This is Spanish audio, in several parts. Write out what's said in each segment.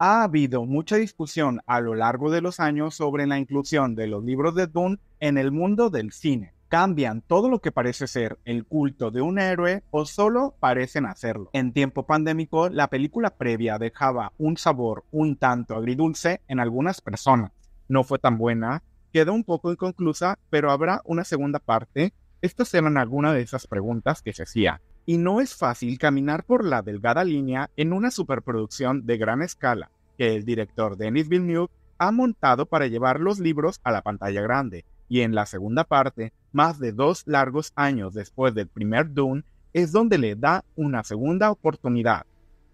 Ha habido mucha discusión a lo largo de los años sobre la inclusión de los libros de Dune en el mundo del cine. ¿Cambian todo lo que parece ser el culto de un héroe o solo parecen hacerlo? En tiempo pandémico, la película previa dejaba un sabor un tanto agridulce en algunas personas. No fue tan buena, quedó un poco inconclusa, pero habrá una segunda parte. Estas eran algunas de esas preguntas que se hacía y no es fácil caminar por la delgada línea en una superproducción de gran escala que el director Denis Villeneuve ha montado para llevar los libros a la pantalla grande, y en la segunda parte, más de dos largos años después del primer Dune, es donde le da una segunda oportunidad.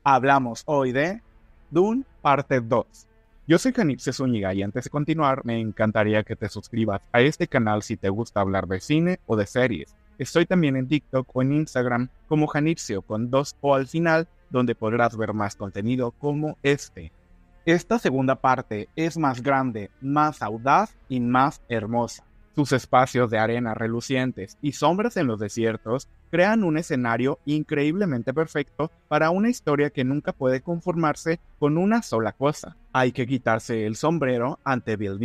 Hablamos hoy de Dune Parte 2. Yo soy Janipse Zúñiga y antes de continuar, me encantaría que te suscribas a este canal si te gusta hablar de cine o de series Estoy también en TikTok o en Instagram como Janipsio con dos o al final, donde podrás ver más contenido como este. Esta segunda parte es más grande, más audaz y más hermosa. Sus espacios de arena relucientes y sombras en los desiertos crean un escenario increíblemente perfecto para una historia que nunca puede conformarse con una sola cosa. Hay que quitarse el sombrero ante Bill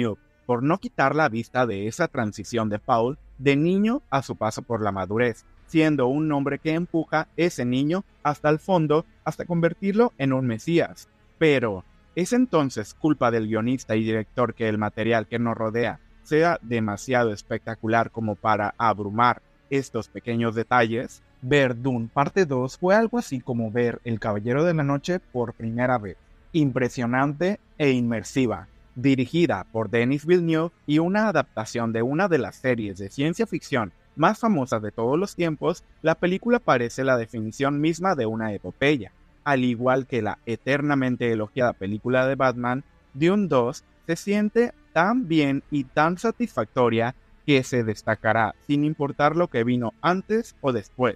por no quitar la vista de esa transición de Paul de niño a su paso por la madurez, siendo un hombre que empuja ese niño hasta el fondo hasta convertirlo en un mesías. Pero, ¿es entonces culpa del guionista y director que el material que nos rodea sea demasiado espectacular como para abrumar estos pequeños detalles? Ver Dune parte 2 fue algo así como ver El Caballero de la Noche por primera vez, impresionante e inmersiva, dirigida por Denis Villeneuve y una adaptación de una de las series de ciencia ficción más famosas de todos los tiempos, la película parece la definición misma de una epopeya. Al igual que la eternamente elogiada película de Batman, Dune 2 se siente tan bien y tan satisfactoria que se destacará sin importar lo que vino antes o después.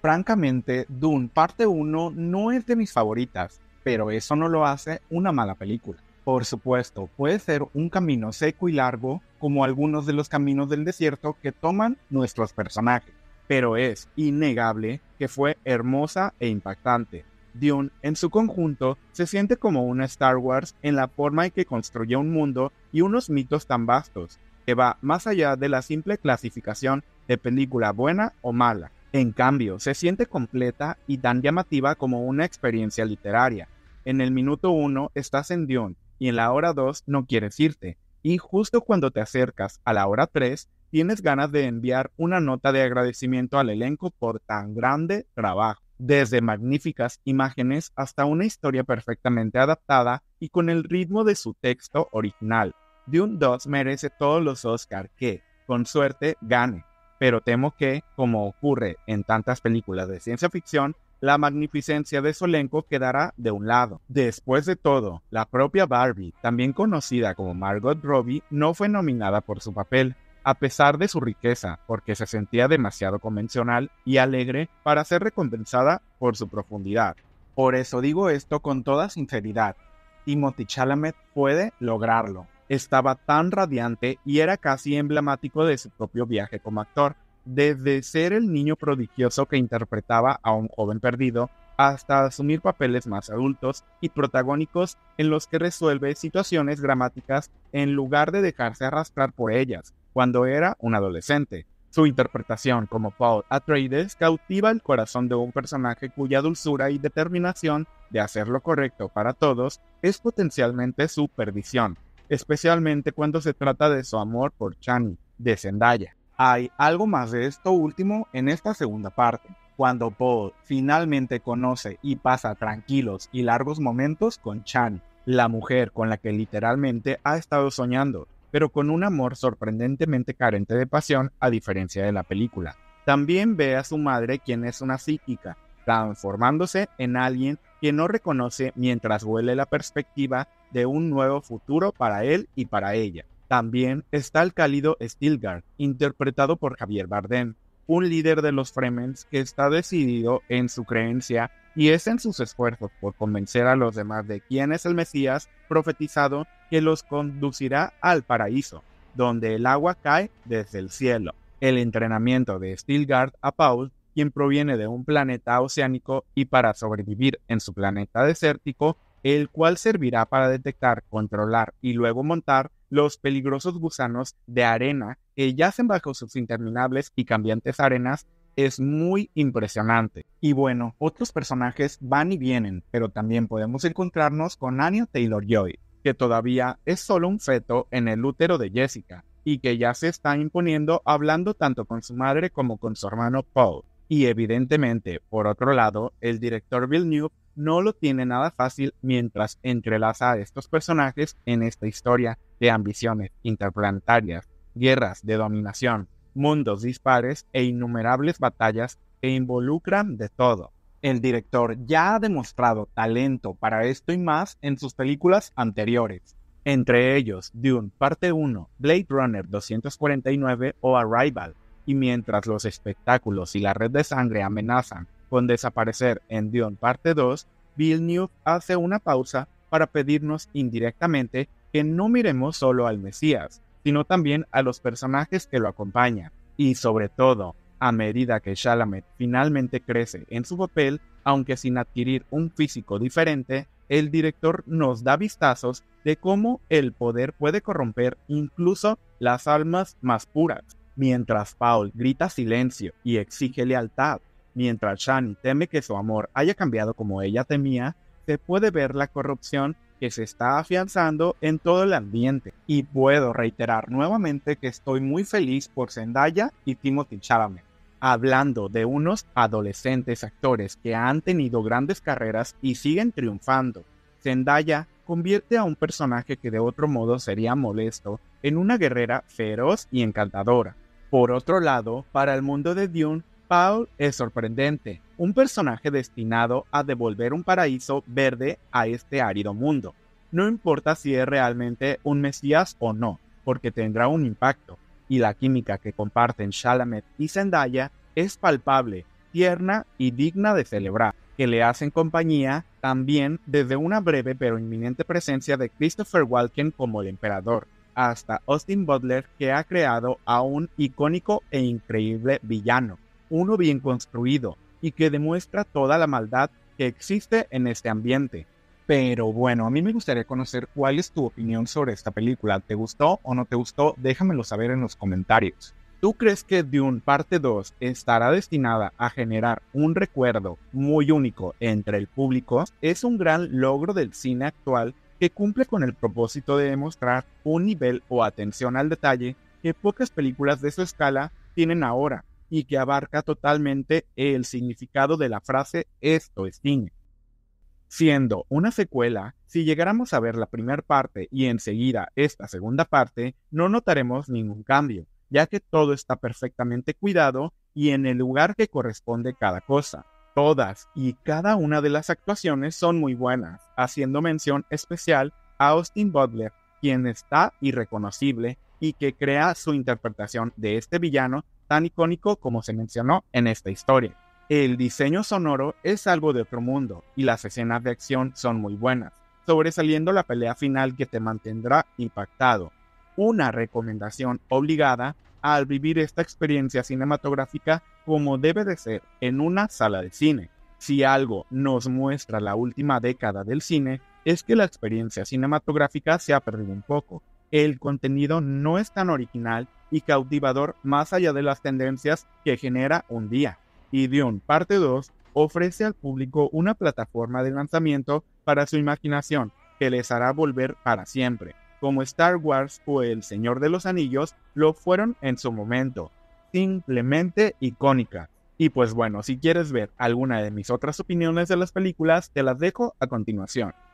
Francamente, Dune parte 1 no es de mis favoritas, pero eso no lo hace una mala película. Por supuesto, puede ser un camino seco y largo, como algunos de los caminos del desierto que toman nuestros personajes, pero es innegable que fue hermosa e impactante. Dune en su conjunto se siente como una Star Wars en la forma en que construye un mundo y unos mitos tan vastos, que va más allá de la simple clasificación de película buena o mala. En cambio, se siente completa y tan llamativa como una experiencia literaria. En el minuto 1 estás en Dune, y en la hora 2 no quieres irte. Y justo cuando te acercas a la hora 3, tienes ganas de enviar una nota de agradecimiento al elenco por tan grande trabajo, desde magníficas imágenes hasta una historia perfectamente adaptada y con el ritmo de su texto original. Dune 2 merece todos los Oscar que, con suerte, gane, pero temo que, como ocurre en tantas películas de ciencia ficción, la magnificencia de Solenco quedará de un lado. Después de todo, la propia Barbie, también conocida como Margot Robbie, no fue nominada por su papel, a pesar de su riqueza, porque se sentía demasiado convencional y alegre para ser recompensada por su profundidad. Por eso digo esto con toda sinceridad, Timothy Chalamet puede lograrlo. Estaba tan radiante y era casi emblemático de su propio viaje como actor desde ser el niño prodigioso que interpretaba a un joven perdido hasta asumir papeles más adultos y protagónicos en los que resuelve situaciones dramáticas en lugar de dejarse arrastrar por ellas cuando era un adolescente. Su interpretación como Paul Atreides cautiva el corazón de un personaje cuya dulzura y determinación de hacer lo correcto para todos es potencialmente su perdición, especialmente cuando se trata de su amor por Chani, de Zendaya. Hay algo más de esto último en esta segunda parte, cuando Paul finalmente conoce y pasa tranquilos y largos momentos con Chan, la mujer con la que literalmente ha estado soñando, pero con un amor sorprendentemente carente de pasión a diferencia de la película. También ve a su madre quien es una psíquica, transformándose en alguien que no reconoce mientras huele la perspectiva de un nuevo futuro para él y para ella. También está el cálido Stilgar, interpretado por Javier Bardem, un líder de los Fremen que está decidido en su creencia y es en sus esfuerzos por convencer a los demás de quién es el Mesías profetizado que los conducirá al paraíso, donde el agua cae desde el cielo. El entrenamiento de Stilgard a Paul, quien proviene de un planeta oceánico y para sobrevivir en su planeta desértico, el cual servirá para detectar, controlar y luego montar los peligrosos gusanos de arena que yacen bajo sus interminables y cambiantes arenas es muy impresionante. Y bueno, otros personajes van y vienen, pero también podemos encontrarnos con Anya Taylor-Joy, que todavía es solo un feto en el útero de Jessica, y que ya se está imponiendo hablando tanto con su madre como con su hermano Paul. Y evidentemente, por otro lado, el director Bill New no lo tiene nada fácil mientras entrelaza a estos personajes en esta historia de ambiciones interplanetarias, guerras de dominación, mundos dispares e innumerables batallas que involucran de todo. El director ya ha demostrado talento para esto y más en sus películas anteriores, entre ellos Dune Parte 1, Blade Runner 249 o Arrival, y mientras los espectáculos y la red de sangre amenazan con desaparecer en Dune Parte 2, Bill News hace una pausa para pedirnos indirectamente que no miremos solo al Mesías, sino también a los personajes que lo acompañan. Y sobre todo, a medida que Shalamet finalmente crece en su papel, aunque sin adquirir un físico diferente, el director nos da vistazos de cómo el poder puede corromper incluso las almas más puras. Mientras Paul grita silencio y exige lealtad, mientras Shani teme que su amor haya cambiado como ella temía, se puede ver la corrupción que se está afianzando en todo el ambiente. Y puedo reiterar nuevamente que estoy muy feliz por Zendaya y Timothy Chalamet. Hablando de unos adolescentes actores que han tenido grandes carreras y siguen triunfando, Zendaya convierte a un personaje que de otro modo sería molesto en una guerrera feroz y encantadora. Por otro lado, para el mundo de Dune Paul es sorprendente, un personaje destinado a devolver un paraíso verde a este árido mundo. No importa si es realmente un mesías o no, porque tendrá un impacto, y la química que comparten Chalamet y Zendaya es palpable, tierna y digna de celebrar, que le hacen compañía también desde una breve pero inminente presencia de Christopher Walken como el emperador, hasta Austin Butler que ha creado a un icónico e increíble villano uno bien construido y que demuestra toda la maldad que existe en este ambiente. Pero bueno, a mí me gustaría conocer cuál es tu opinión sobre esta película. ¿Te gustó o no te gustó? Déjamelo saber en los comentarios. ¿Tú crees que Dune Parte 2 estará destinada a generar un recuerdo muy único entre el público? Es un gran logro del cine actual que cumple con el propósito de demostrar un nivel o atención al detalle que pocas películas de su escala tienen ahora y que abarca totalmente el significado de la frase esto es cine. Siendo una secuela, si llegáramos a ver la primera parte y enseguida esta segunda parte, no notaremos ningún cambio, ya que todo está perfectamente cuidado y en el lugar que corresponde cada cosa. Todas y cada una de las actuaciones son muy buenas, haciendo mención especial a Austin Butler, quien está irreconocible y que crea su interpretación de este villano tan icónico como se mencionó en esta historia. El diseño sonoro es algo de otro mundo y las escenas de acción son muy buenas, sobresaliendo la pelea final que te mantendrá impactado. Una recomendación obligada al vivir esta experiencia cinematográfica como debe de ser en una sala de cine. Si algo nos muestra la última década del cine, es que la experiencia cinematográfica se ha perdido un poco. El contenido no es tan original y cautivador más allá de las tendencias que genera un día. Y Dune Parte 2 ofrece al público una plataforma de lanzamiento para su imaginación que les hará volver para siempre, como Star Wars o El Señor de los Anillos lo fueron en su momento. Simplemente icónica. Y pues bueno, si quieres ver alguna de mis otras opiniones de las películas, te las dejo a continuación.